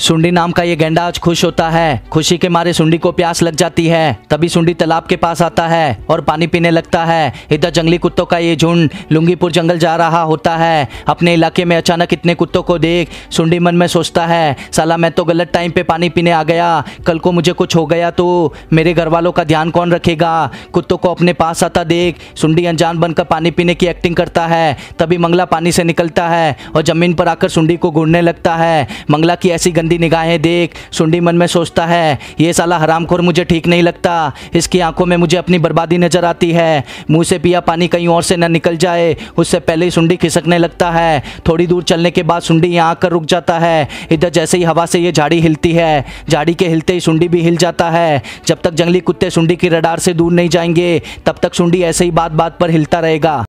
सुंडी नाम का ये गेंडा आज खुश होता है खुशी के मारे सुंडी को प्यास लग जाती है तभी सुंडी तालाब के पास आता है और पानी पीने लगता है इधर जंगली कुत्तों का ये झुंड लुंगीपुर जंगल जा रहा होता है अपने इलाके में अचानक इतने कुत्तों को देख सुंडी मन में सोचता है साला मैं तो गलत टाइम पे पानी पीने आ गया कल को मुझे कुछ हो गया तो मेरे घर वालों का ध्यान कौन रखेगा कुत्तों को अपने पास आता देख सुंडी अनजान बनकर पानी पीने की एक्टिंग करता है तभी मंगला पानी से निकलता है और जमीन पर आकर सुंडी को घूरने लगता है मंगला की ऐसी गंदी निगाहें देख सुंडी मन में सोचता है ये साला हरामखोर मुझे ठीक नहीं लगता इसकी आंखों में मुझे अपनी बर्बादी नजर आती है मुंह से पिया पानी कहीं और से न निकल जाए उससे पहले ही सुंडी खिसकने लगता है थोड़ी दूर चलने के बाद सुंडी यहाँ आकर रुक जाता है इधर जैसे ही हवा से ये झाड़ी हिलती है झाड़ी के हिलते ही सुंडी भी हिल जाता है जब तक जंगली कुत्ते सुंडी की रडार से दूर नहीं जाएंगे तब तक सुंडी ऐसे ही बात बात पर हिलता रहेगा